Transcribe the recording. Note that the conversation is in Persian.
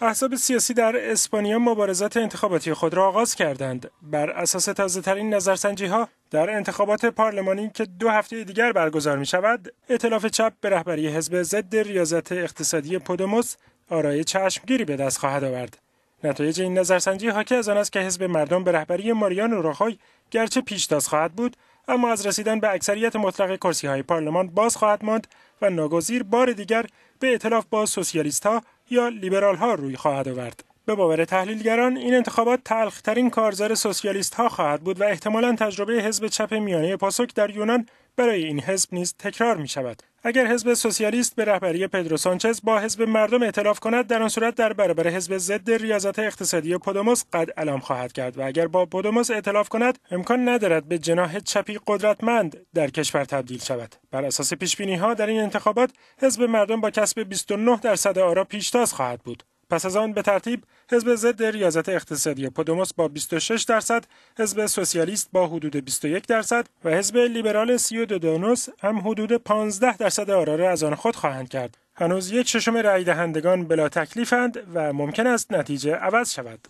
احزاب سیاسی در اسپانیا مبارزات انتخاباتی خود را آغاز کردند بر اساس ترین نظرسنجی ها در انتخابات پارلمانی که دو هفته دیگر برگزار می شود اطلاف چپ به رهبری حزب ضد ریاضت اقتصادی پودموس آرای چشمگیری به دست خواهد آورد نتایج این نظرسنجی که از آن است که حزب مردم به رهبری ماریان راخوی گرچه پیشتاز خواهد بود اما از رسیدن به اکثریت مطلق کرسی های پارلمان باز خواهد ماند و ناگزیر بار دیگر به اطلاف با سوسیالیست ها یا لیبرال ها روی خواهد آورد به باور تحلیلگران این انتخابات تلخترین کارزار سوسیالیست ها خواهد بود و احتمالا تجربه حزب چپ میانه پاسک در یونان برای این حزب نیز تکرار می شود اگر حزب سوسیالیست به رهبری پدرو سانچز با حزب مردم ائتلاف کند در آن صورت در برابر حزب ضد ریاضت اقتصادی پودوموس قد علم خواهد کرد و اگر با پودوموس ائتلاف کند امکان ندارد به جناح چپی قدرتمند در کشور تبدیل شود بر اساس پیش بینی ها در این انتخابات حزب مردم با کسب 29 درصد آرا پیشتاز خواهد بود پس از آن به ترتیب حزب ضد ریاضت اقتصادی پودموس با 26 درصد، حزب سوسیالیست با حدود 21 درصد و حزب لیبرال سیودودونوس هم حدود 15 درصد را از آن خود خواهند کرد. هنوز یک ششم رای دهندگان بلا تکلیفند و ممکن است نتیجه عوض شود.